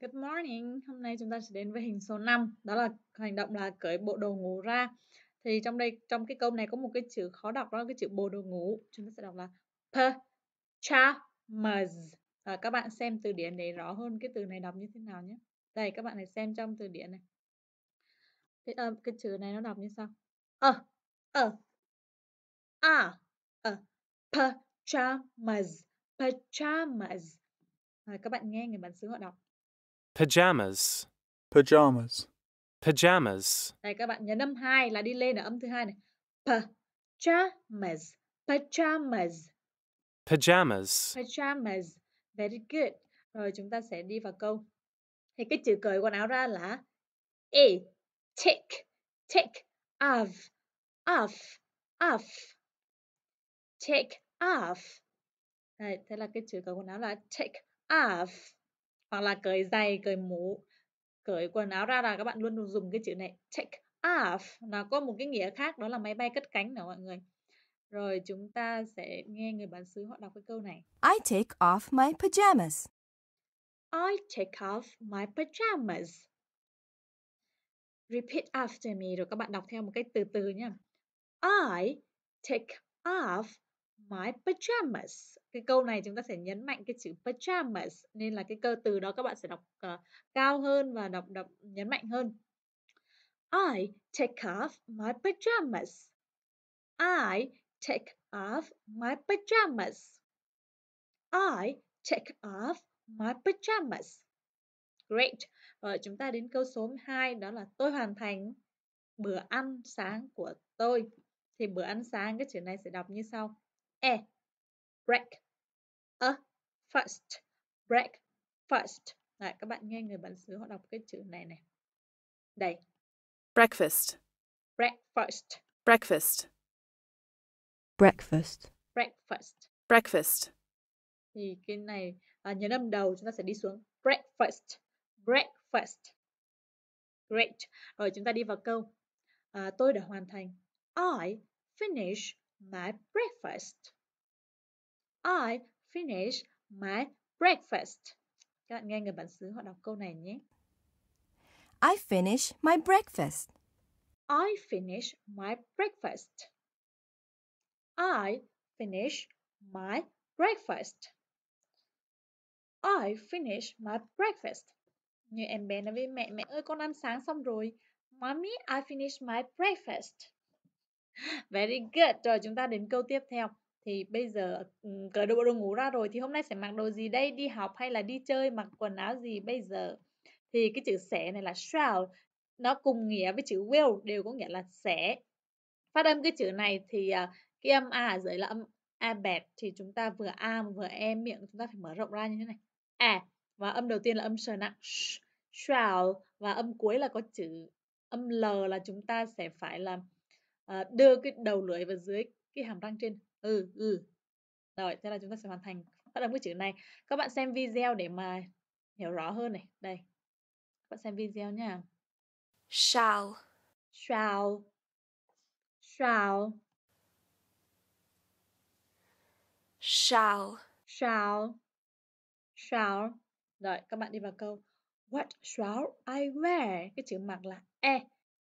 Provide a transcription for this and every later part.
Good morning. Hôm nay chúng ta sẽ đến với hình số 5, đó là hành động là cởi bộ đồ ngủ ra. Thì trong đây trong cái câu này có một cái chữ khó đọc đó là cái chữ bộ đồ ngủ. Chúng ta sẽ đọc là pajamas. À, các bạn xem từ điển để rõ hơn cái từ này đọc như thế nào nhé. Đây các bạn hãy xem trong từ điển này. Cái, à, cái chữ này nó đọc như sau. Ờ, ờ, a, ờ, pajamas, pajamas. À, các bạn nghe người bản xứ họ đọc Pajamas. Pajamas. Pajamas. Đây các bạn nhấn âm hai là đi lên ở âm thứ hai này. Pajamas. Pajamas. Pajamas. Pajamas. Very good. Rồi chúng ta sẽ đi vào câu. Thì cái chữ cởi quần áo ra là A. Take. Take off. Off. Off. Take off. Đấy, thế là cái chữ cởi quần áo là take off hoặc là cởi giày cởi mũ cởi quần áo ra là các bạn luôn dùng cái chữ này take off là có một cái nghĩa khác đó là máy bay cất cánh nè mọi người rồi chúng ta sẽ nghe người bản xứ họ đọc cái câu này I take off my pajamas I take off my pajamas Repeat after me rồi các bạn đọc theo một cách từ từ nha I take off my pajamas. Cái câu này chúng ta sẽ nhấn mạnh cái chữ pajamas nên là cái cơ từ đó các bạn sẽ đọc uh, cao hơn và đọc đọc nhấn mạnh hơn. I take off my pajamas. I take off my pajamas. I take off my pajamas. Great. Rồi chúng ta đến câu số 2 đó là tôi hoàn thành bữa ăn sáng của tôi. Thì bữa ăn sáng cái chữ này sẽ đọc như sau a e. break a first break first Đấy, các bạn nghe người bản xứ họ đọc cái chữ này này đây breakfast breakfast breakfast breakfast breakfast breakfast thì cái này à, nhấn âm đầu chúng ta sẽ đi xuống breakfast breakfast great rồi chúng ta đi vào câu à, tôi đã hoàn thành I finish my breakfast I finish my breakfast. Các bạn nghe người bản xứ họ đọc câu này nhé. I finish my breakfast. I finish my breakfast. I finish my breakfast. I finish my breakfast. Như em bé nói với mẹ, mẹ ơi con ăn sáng xong rồi. Mommy, I finish my breakfast. Very good. Rồi chúng ta đến câu tiếp theo thì bây giờ cởi đồ, đồ ngủ ra rồi thì hôm nay sẽ mặc đồ gì đây đi học hay là đi chơi mặc quần áo gì bây giờ thì cái chữ sẽ này là shall nó cùng nghĩa với chữ will đều có nghĩa là sẽ phát âm cái chữ này thì à, cái âm a ở dưới là âm a bẹt thì chúng ta vừa a vừa e miệng chúng ta phải mở rộng ra như thế này à và âm đầu tiên là âm sờ nặng sh, shall và âm cuối là có chữ âm l là chúng ta sẽ phải là à, đưa cái đầu lưỡi vào dưới cái hàm răng trên ừ ừ rồi thế là chúng ta sẽ hoàn thành phát âm cái chữ này các bạn xem video để mà hiểu rõ hơn này đây các bạn xem video nha shall shall shall shall shall shall rồi các bạn đi vào câu what shall I wear cái chữ mặc là e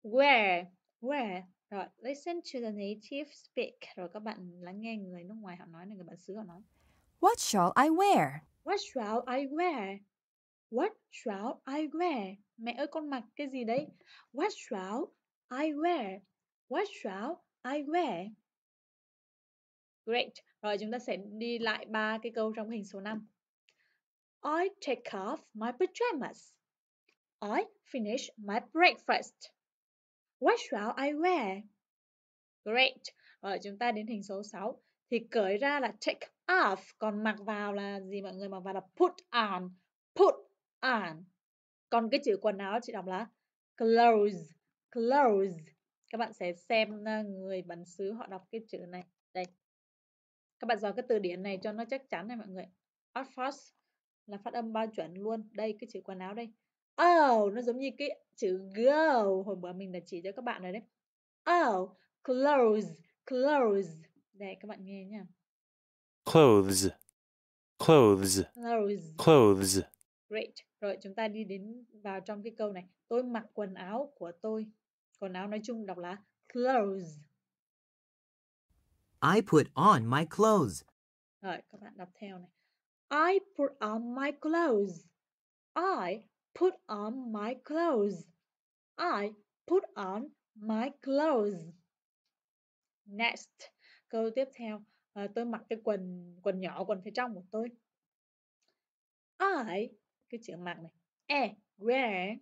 wear wear rồi, listen to the native speak. Rồi các bạn lắng nghe người nước ngoài họ nói, là người bản xứ họ nói. What shall I wear? What shall I wear? What shall I wear? Mẹ ơi con mặc cái gì đấy? What shall I wear? What shall I wear? Great. Rồi chúng ta sẽ đi lại ba cái câu trong hình số 5. I take off my pajamas. I finish my breakfast. What shall I wear? Great. Rồi ờ, chúng ta đến hình số 6 thì cởi ra là take off, còn mặc vào là gì mọi người mặc vào là put on, put on. Còn cái chữ quần áo chị đọc là clothes, clothes. Các bạn sẽ xem ờ, người bản xứ họ đọc cái chữ này. Đây. Các bạn dò cái từ điển này cho nó chắc chắn này mọi người. Oxford là phát âm bao chuẩn luôn. Đây cái chữ quần áo đây. Oh, nó giống như cái chữ go hồi bữa mình đã chỉ cho các bạn rồi đấy. Oh, clothes, clothes. Đây các bạn nghe nha. Clothes. Clothes. Clothes. Clothes. Great. Rồi chúng ta đi đến vào trong cái câu này. Tôi mặc quần áo của tôi. Quần áo nói chung đọc là clothes. I put on my clothes. Rồi các bạn đọc theo này. I put on my clothes. I put on my clothes. I put on my clothes. Next, câu tiếp theo, à, tôi mặc cái quần quần nhỏ quần phía trong của tôi. I cái chữ mặc này. E wear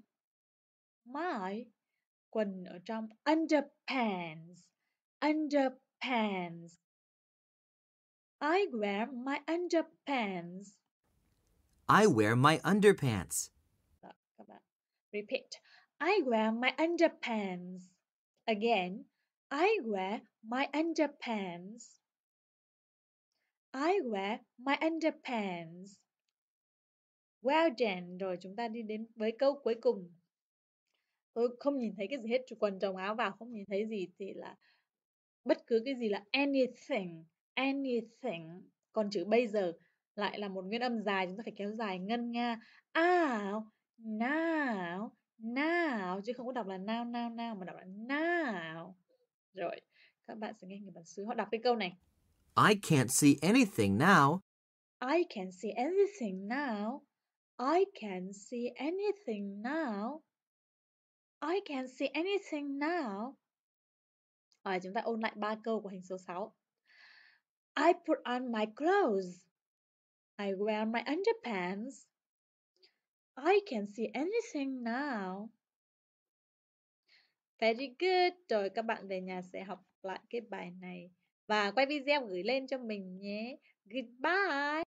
my quần ở trong underpants. Underpants. I wear my underpants. I wear my underpants. Repeat. I wear my underpants. Again. I wear my underpants. I wear my underpants. Well done. Rồi chúng ta đi đến với câu cuối cùng. Tôi không nhìn thấy cái gì hết, trừ quần chồng áo vào không nhìn thấy gì thì là bất cứ cái gì là anything, anything. Còn chữ bây giờ lại là một nguyên âm dài, chúng ta phải kéo dài ngân nga. À, now now chứ không có đọc là now now now mà đọc là now rồi các bạn sẽ nghe người bản xứ họ đọc cái câu này I can't see anything now I can't see anything now I can't see anything now I can't see anything now Ở à, chúng ta ôn lại ba câu của hình số 6 I put on my clothes I wear my underpants I can see anything now. Very good. Rồi các bạn về nhà sẽ học lại cái bài này và quay video gửi lên cho mình nhé. Goodbye.